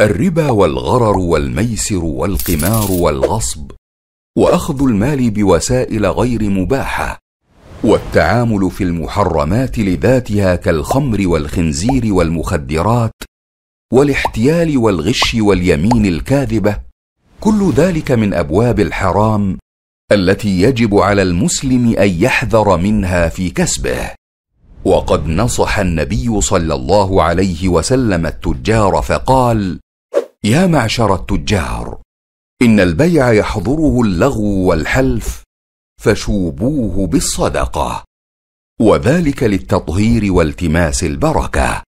الربا والغرر والميسر والقمار والغصب واخذ المال بوسائل غير مباحه والتعامل في المحرمات لذاتها كالخمر والخنزير والمخدرات والاحتيال والغش واليمين الكاذبه كل ذلك من ابواب الحرام التي يجب على المسلم ان يحذر منها في كسبه وقد نصح النبي صلى الله عليه وسلم التجار فقال يا معشر التجار ان البيع يحضره اللغو والحلف فشوبوه بالصدقه وذلك للتطهير والتماس البركه